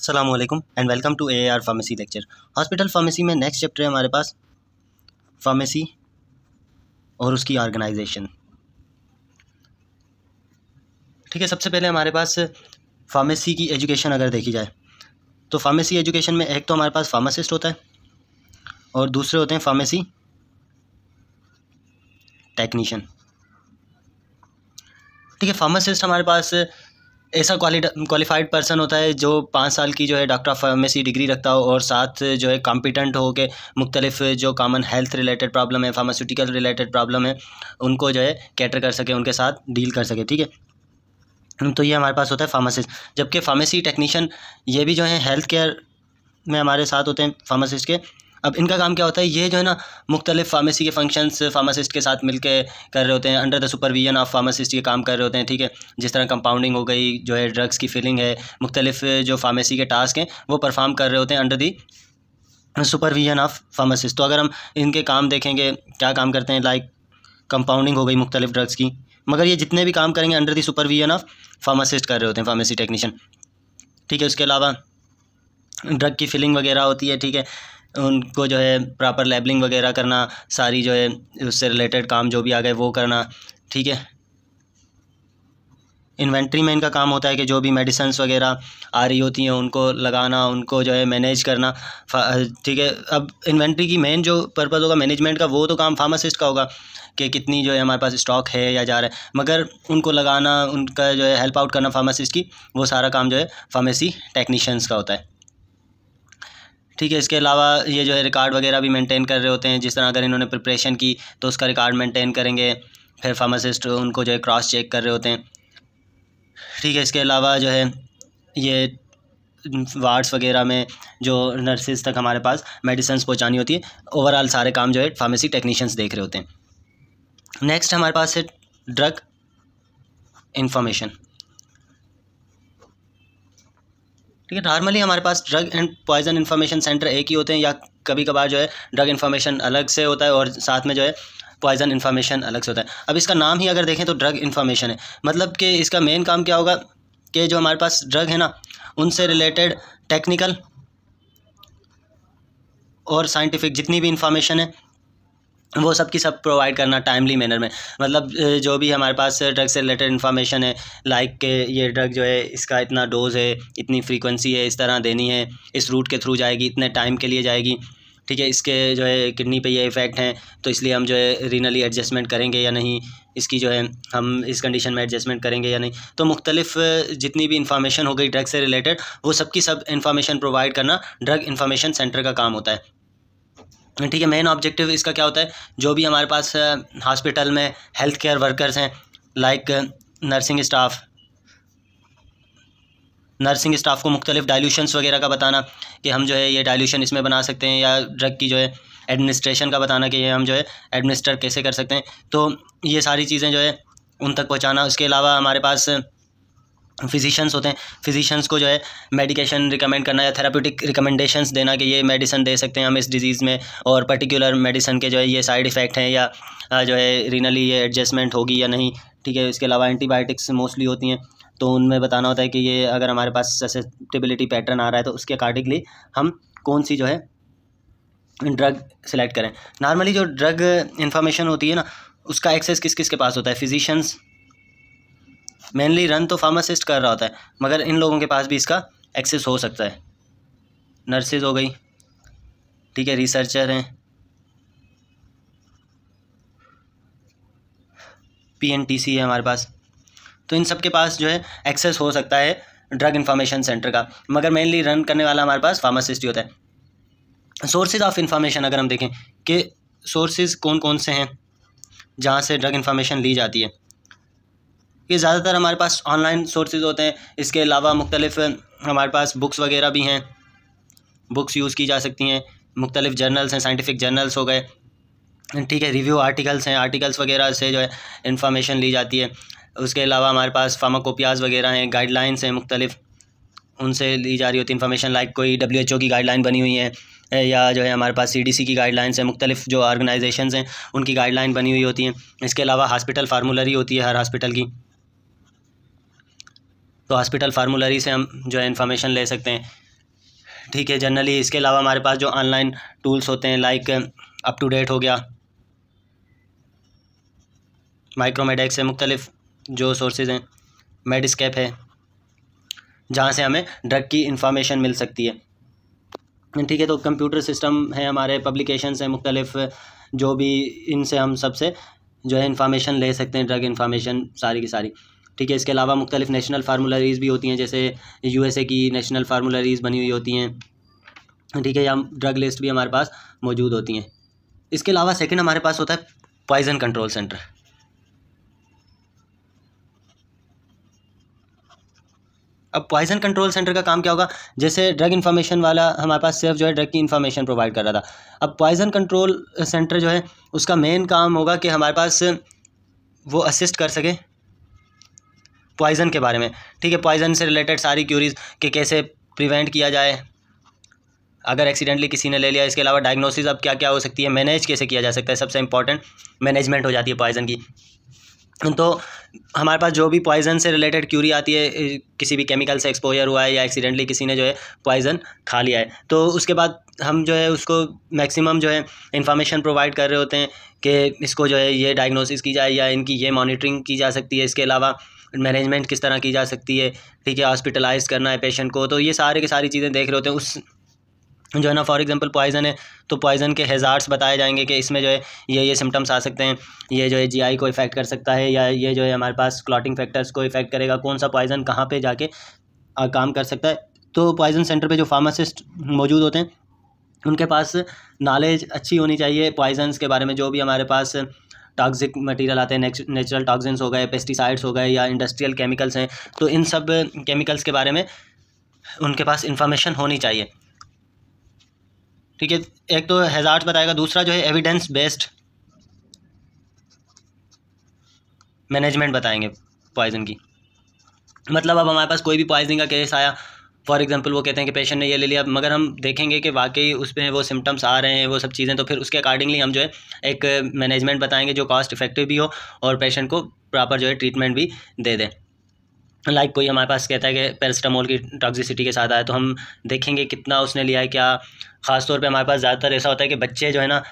Aslam and welcome to A R pharmacy lecture hospital pharmacy में next chapter है हमारे पास pharmacy और उसकी ऑर्गेनाइजेशन ठीक है सबसे पहले हमारे पास फार्मेसी की एजुकेशन अगर देखी जाए तो फार्मेसी एजुकेशन में एक तो हमारे पास फार्मासिस्ट होता है और दूसरे होते हैं फार्मेसी टेक्नीशियन ठीक है फार्मासिस्ट हमारे पास ऐसा क्वालिफाइड पर्सन होता है जो पाँच साल की जो है डॉक्टर ऑफ फार्मेसी डिग्री रखता हो और साथ जो है कॉम्पिटेंट हो के मुख्तलिफ जो कामन हेल्थ रिलेटेड प्रॉब्लम है फार्मास्यूटिकल रिलेटेड प्रॉब्लम है उनको जो है कैटर कर सके उनके साथ डील कर सके ठीक है तो ये हमारे पास होता है फार्मासिस्ट जबकि फार्मेसी टेक्नीशियन ये भी जो है हेल्थ केयर में हमारे साथ होते हैं फार्मासिस्ट के अब इनका काम क्या होता है ये जो है ना मुख्तलिफ फार्मेसी के फंक्शंस फार्मासिस्ट के साथ मिलके कर रहे होते हैं under the supervision of pharmacist के काम कर रहे होते हैं ठीक है जिस तरह कंपाउंडिंग हो गई जो है ड्रग्स की फिलिंग है मुख्तलिफ जो फार्मेसी के टास्क हैं वो परफॉर्म कर रहे होते हैं under the supervision of pharmacist तो अगर हम इनके काम देखेंगे क्या काम करते हैं लाइक कंपाउंडिंग हो गई मुख्तलिफ ड्रग्स की मगर ये जितने भी काम करेंगे under the supervision of pharmacist कर रहे होते हैं फार्मेसी टेक्नीशियन ठीक है उसके अलावा ड्रग की फिलिंग वगैरह होती है ठीक है उनको जो है प्रॉपर लेबलिंग वगैरह करना सारी जो है उससे रिलेटेड काम जो भी आ गए वो करना ठीक है इन्वेंट्री में इनका काम होता है कि जो भी मेडिसन वगैरह आ रही होती हैं उनको लगाना उनको जो है मैनेज करना ठीक है अब इन्वेंट्री की मेन जो पर्पज़ होगा मैनेजमेंट का वो तो काम फार्मासिस्ट का होगा कि कितनी जो है हमारे पास स्टॉक है या जा रहा है मगर उनको लगाना उनका जो है हेल्प आउट करना फार्मासिस्ट की वो सारा काम जो है फार्मेसी टेक्नीशियंस का होता है ठीक है इसके अलावा ये जो है रिकॉर्ड वगैरह भी मेंटेन कर रहे होते हैं जिस तरह अगर इन्होंने प्रिपरेशन की तो उसका रिकॉर्ड मेंटेन करेंगे फिर फार्मासिस्ट उनको जो है क्रॉस चेक कर रहे होते हैं ठीक है इसके अलावा जो है ये वार्ड्स वगैरह में जो नर्सिस तक हमारे पास मेडिसन्स पहुँचानी होती है ओवरऑल सारे काम जो है फार्मेसी टेक्नीशियंस देख रहे होते हैं नेक्स्ट हमारे पास है ड्रग इन्फॉर्मेशन ठीक है नॉर्मली हमारे पास drug and poison information centre एक ही होते हैं या कभी कभार जो है ड्रग इन्फॉर्मेशन अलग से होता है और साथ में जो है पॉइजन इन्फॉर्मेशन अलग से होता है अब इसका नाम ही अगर देखें तो ड्रग इन्फॉर्मेशन है मतलब कि इसका मेन काम क्या होगा कि जो हमारे पास ड्रग है ना उनसे रिलेटेड टेक्निकल और साइंटिफिक जितनी भी इन्फॉर्मेशन है वो सब की सब प्रोवाइड करना टाइमली मैनर में मतलब जो भी हमारे पास ड्रग से रिलेटेड इन्फॉर्मेशन है लाइक के ये ड्रग जो है इसका इतना डोज़ है इतनी फ्रीक्वेंसी है इस तरह देनी है इस रूट के थ्रू जाएगी इतने टाइम के लिए जाएगी ठीक है इसके जो है किडनी पे ये इफ़ेक्ट हैं तो इसलिए हम जो है रीनली एडजस्टमेंट करेंगे या नहीं इसकी जो है हम इस कंडीशन में एडजस्टमेंट करेंगे या नहीं तो मुख्तलिफ जितनी भी इन्फॉर्मेशन हो गई ड्रग से रिलेटेड वो सब की सब इन्फॉर्मेशन प्रोवाइड करना ड्रग इन्फॉर्मेशन सेंटर का काम होता है ठीक है मेन ऑब्जेक्टिव इसका क्या होता है जो भी हमारे पास हॉस्पिटल में हेल्थ केयर वर्कर्स हैं like nursing staff nursing staff को मुख्तलिफ डाइल्यूशंस वगैरह का बताना कि हम जो है ये डाइल्यूशन इसमें बना सकते हैं या ड्रग की जो है एडमिनिस्ट्रेशन का बताना कि ये हम जो है एडमिनिस्टर कैसे कर सकते हैं तो ये सारी चीज़ें जो है उन तक पहुँचाना उसके अलावा हमारे पास फिजिशियंस होते हैं फिजिशियंस को जो है मेडिकेशन रिकमेंड करना या थेरापेटिक रिकमेंडेशंस देना कि ये मेडिसन दे सकते हैं हम इस डिज़ीज़ में और पर्टिकुलर मेडिसन के जो है ये साइड इफ़ेक्ट हैं या जो है रीनली ये एडजस्टमेंट होगी या नहीं ठीक है इसके अलावा एंटीबायोटिक्स मोस्टली होती हैं तो उनमें बताना होता है कि ये अगर हमारे पास ससेप्टिबिलिटी पैटर्न आ रहा है तो उसके अकॉर्डिंगली हम कौन सी जो है ड्रग सेलेक्ट करें नॉर्मली जो ड्रग इन्फॉर्मेशन होती है ना उसका एक्सेस किस किस के पास होता है फिजिशंस मेनली रन तो फार्मासिस्ट कर रहा होता है मगर इन लोगों के पास भी इसका एक्सेस हो सकता है नर्सेज हो गई ठीक है रिसर्चर हैं पी एन टी सी है हमारे पास तो इन सब के पास जो है एक्सेस हो सकता है ड्रग इन्फॉर्मेशन सेंटर का मगर मेनली रन करने वाला हमारे पास फार्मासिस्ट ही होता है सोर्सेज ऑफ इन्फॉर्मेशन अगर हम देखें कि सोर्सेज कौन कौन से हैं जहाँ से ड्रग इन्फॉर्मेशन ली जाती है ये ज़्यादातर हमारे पास ऑनलाइन सोर्सेज होते हैं इसके अलावा मुख्तलिफ़ हमारे पास बुक्स वगैरह भी हैं बुक्स यूज़ की जा सकती हैं मुख्तलिफ़ जर्नल्स हैं साइंटिफिक जर्नल्स हो गए ठीक है रिव्यू आर्टिकल्स हैं आर्टिकल्स वगैरह से जो है इन्फॉर्मेशन ली जाती है उसके अलावा हमारे पास फार्माकोपियाज वगैरह हैं गाइडलाइंस हैं मुख्तलिफ़ उनसे ली जा रही होती इन्फॉर्मेशन लाइक कोई डब्ल्यू एच ओ की गाइडलाइन बनी हुई है या जो है हमारे पास सी डी सी की गाइडलाइंस हैं मुख्तलिफ जो ऑर्गेनाइजेशन हैं उनकी गाइडलाइन बनी हुई होती हैं इसके अलावा हॉस्पिटल फार्मूलरी होती है हर हॉस्पिटल की तो हॉस्पिटल फार्मूलरी से हम जो है इन्फॉर्मेशन ले सकते हैं ठीक है जनरली इसके अलावा हमारे पास जो ऑनलाइन टूल्स होते हैं लाइक अप टू डेट हो गया माइक्रोमेडेक से मुख्तलिफ जो सोर्सेज हैं मेडिस्केप है जहाँ से हमें ड्रग की इन्फॉर्मेशन मिल सकती है ठीक है तो कंप्यूटर सिस्टम है हमारे पब्लिकेशंस हैं मुख्तलिफ जो भी इनसे हम सबसे जो है इंफॉर्मेशन ले सकते हैं ड्रग इन्फॉर्मेशन सारी की सारी ठीक है इसके अलावा मुख्तलिफ़ नेशनल फार्मूलरीज़ भी होती हैं जैसे ए की नेशनल फार्मूलरीज़ बनी हुई होती हैं ठीक है या ड्रग लिस्ट भी हमारे पास मौजूद होती हैं इसके अलावा सेकेंड हमारे पास होता है पॉइजन कंट्रोल सेंटर अब पॉइजन कंट्रोल सेंटर का काम क्या होगा जैसे ड्रग इन्फॉर्मेशन वाला हमारे पास सिर्फ जो है ड्रग की इन्फॉर्मेशन प्रोवाइड कर रहा था अब पॉइजन कंट्रोल सेंटर जो है उसका मेन काम होगा कि हमारे पास वो असिस्ट कर सके पॉइज़न के बारे में ठीक है पॉइज़न से रिलेटेड सारी क्यूरीज कि कैसे प्रिवेंट किया जाए अगर एक्सीडेंटली किसी ने ले लिया इसके अलावा डायग्नोसिस अब क्या क्या हो सकती है मैनेज कैसे किया जा सकता है सबसे इंपॉर्टेंट मैनेजमेंट हो जाती है पॉइज़न की तो हमारे पास जो भी पॉइज़न से रिलेटेड क्यूरी आती है किसी भी केमिकल से एक्सपोजर हुआ है या एक्सीडेंटली किसी ने जो है पॉइज़न खा लिया है तो उसके बाद हम जो है उसको मैक्सिमम जो है इन्फॉर्मेशन प्रोवाइड कर रहे होते हैं कि इसको जो है ये डायग्नोसिस की जाए या इनकी ये मॉनिटरिंग की जा सकती है इसके अलावा मैनेजमेंट किस तरह की जा सकती है ठीक है हॉस्पिटलाइज करना है पेशेंट को तो ये सारे की सारी चीज़ें देख रहे होते हैं उस जो है ना फॉर एग्जांपल पॉइज़न है तो पॉइज़न के हज़ार्स बताए जाएंगे कि इसमें जो है ये ये सिम्टम्स आ सकते हैं ये जो है जीआई को इफ़ेक्ट कर सकता है या ये जो है हमारे पास क्लॉटिंग फैक्टर्स को इफ़ेक्ट करेगा कौन सा पॉइज़न कहाँ पे जाके आ, काम कर सकता है तो पॉइज़न सेंटर पे जो फार्मासिस्ट मौजूद होते हैं उनके पास नॉलेज अच्छी होनी चाहिए पॉइजन्स के बारे में जो भी हमारे पास टॉक्सिक मटेरियल आते हैं नेचुरल टॉक्सिन्स हो गए पेस्टिसाइड्स हो गए या इंडस्ट्रियल केमिकल्स हैं तो इन सब केमिकल्स के बारे में उनके पास इंफॉर्मेशन होनी चाहिए ठीक है एक तो हैज़ार्ड्स बताएगा दूसरा जो है एविडेंस बेस्ड मैनेजमेंट बताएंगे पॉइजन की मतलब अब हमारे पास कोई भी पॉइजनिंग का केस आया फॉर एग्जांपल वो कहते हैं कि पेशेंट ने ये ले लिया मगर हम देखेंगे कि वाकई उसमें वो सिम्टम्स आ रहे हैं वो सब चीज़ें तो फिर उसके अकॉर्डिंगली हम जो है एक मैनेजमेंट बताएंगे जो कॉस्ट इफेक्टिव भी हो और पेशेंट को प्रॉपर जो है ट्रीटमेंट भी दे दें लाइक like कोई हमारे पास कहता है कि पैरास्टामोल की टॉक्सिसिटी के साथ आया तो हम देखेंगे कितना उसने लिया है क्या ख़ासतौर पे हमारे पास ज़्यादातर ऐसा होता है कि बच्चे जो है ना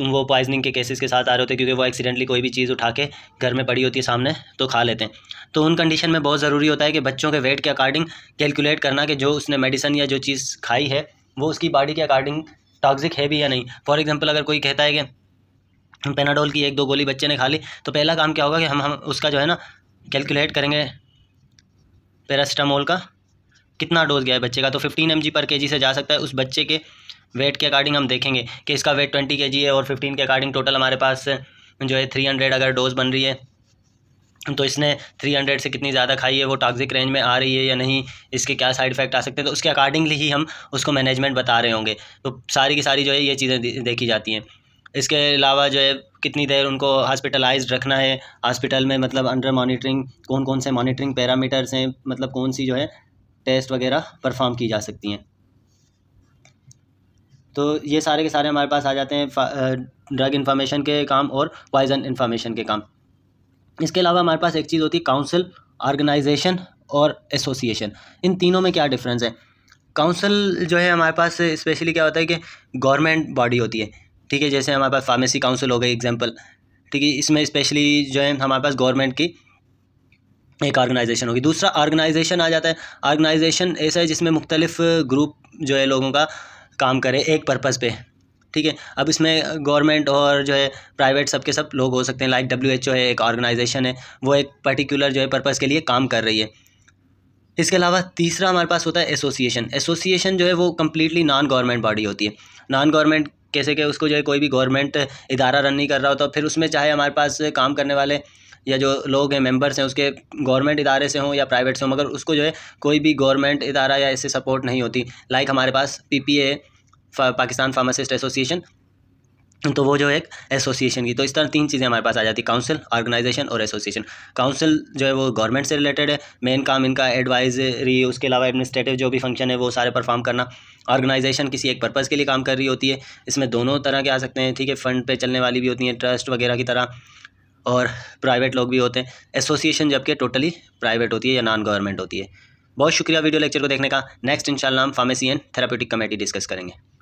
वो पॉइजनिंग के केसेस के साथ आ रहे होते हैं क्योंकि वो एक्सीडेंटली कोई भी चीज़ उठा के घर में पड़ी होती है सामने तो खा लेते हैं तो उन कंडीशन में बहुत ज़रूरी होता है कि बच्चों के वेट के अकॉर्डिंग कैलकुलेट करना कि जो उसने मेडिसन या जो चीज़ खाई है वो उसकी बॉडी के अकॉर्डिंग टॉक्सिक है भी या नहीं फॉर एग्जाम्पल अगर कोई कहता है कि पेनाडोल की एक दो गोली बच्चे ने खा ली तो पहला काम क्या होगा कि हम हम उसका जो है ना कैलकुलेट करेंगे पैरास्टामोल का कितना डोज गया है बच्चे का तो फिफ्टीन एम पर के से जा सकता है उस बच्चे के वेट के अकॉर्डिंग हम देखेंगे कि इसका वेट ट्वेंटी के है और फिफ्टीन के अकॉर्डिंग टोटल हमारे पास जो है थ्री हंड्रेड अगर डोज बन रही है तो इसने 300 से कितनी ज़्यादा खाई है वो टॉक्सिक रेंज में आ रही है या नहीं इसके क्या साइड इफेक्ट आ सकते हैं तो उसके अकॉर्डिंगली ही हम उसको मैनेजमेंट बता रहे होंगे तो सारी की सारी जो है ये चीज़ें देखी जाती हैं इसके अलावा जो है कितनी देर उनको हॉस्पिटलाइज रखना है हॉस्पिटल में मतलब अंडर मॉनिटरिंग कौन कौन से मॉनिटरिंग पैरामीटर्स हैं मतलब कौन सी जो है टेस्ट वगैरह परफॉर्म की जा सकती हैं तो ये सारे के सारे हमारे पास आ जाते हैं ड्रग इन्फॉर्मेशन के काम और पॉइजन इन्फॉर्मेशन के काम इसके अलावा हमारे पास एक चीज़ होती है काउंसिल ऑर्गेनाइजेशन और एसोसिएशन इन तीनों में क्या डिफरेंस है काउंसिल जो है हमारे पास स्पेशली क्या होता है कि गवर्नमेंट बॉडी होती है ठीक है जैसे हमारे पास फार्मेसी काउंसिल हो गई एग्जाम्पल ठीक है इसमें स्पेशली जो है हमारे पास गवर्नमेंट की एक ऑर्गेनाइजेशन होगी दूसरा ऑर्गेनाइजेशन आ जाता है ऑर्गेनाइजेशन ऐसा है जिसमें मुख्तलिफ ग्रुप जो है लोगों का काम करें एक पर्पज़ पे ठीक है अब इसमें गवर्नमेंट और जो है प्राइवेट सब के सब लोग हो सकते हैं लाइक डब्ल्यू एच ओ है एक ऑर्गेनाइजेशन है वो एक पर्टिकुलर जो है पर्पज़ के लिए काम कर रही है इसके अलावा तीसरा हमारे पास होता है एसोसिएशन एसोसिएशन जो है वो कम्प्लीटली नॉन गवर्नमेंट बॉडी होती है नॉन गवर्नमेंट कैसे कि उसको जो है कोई भी गवर्नमेंट इदारा रन नहीं कर रहा होता फिर उसमें चाहे हमारे पास काम करने वाले या जो लोग हैं मेंबर्स हैं उसके गवर्नमेंट इदारे से हों या प्राइवेट से हों मगर उसको जो है कोई भी गवर्नमेंट इदारा या इससे सपोर्ट नहीं होती लाइक हमारे पास P P A Pakistan pharmacist association तो वो जो एक एसोसिएशन की तो इस तरह तीन चीज़ें हमारे पास आ जाती काउंसिल ऑर्गेनाइजेशन और एसोसिएशन काउंसिल जो है वो गवर्नमेंट से रिलेटेड है मेन काम इनका एडवाइजरी उसके अलावा एडमिनिस्ट्रेटिव जो भी फंक्शन है वो सारे परफॉर्म करना ऑर्गेनाइजेशन किसी एक पर्पज़ के लिए काम कर रही होती है इसमें दोनों तरह के आ सकते हैं ठीक है फंड पे चलने वाली भी होती हैं ट्रस्ट वगैरह की तरह और प्राइवेट लोग भी होते हैं एसोसिएशन जबकि टोटली प्राइवेट होती है या नॉन गवर्नमेंट होती है बहुत शुक्रिया वीडियो लेक्चर को देखने का नेक्स्ट इंशाल्लाह हम pharmacy and therapeutic committee discuss करेंगे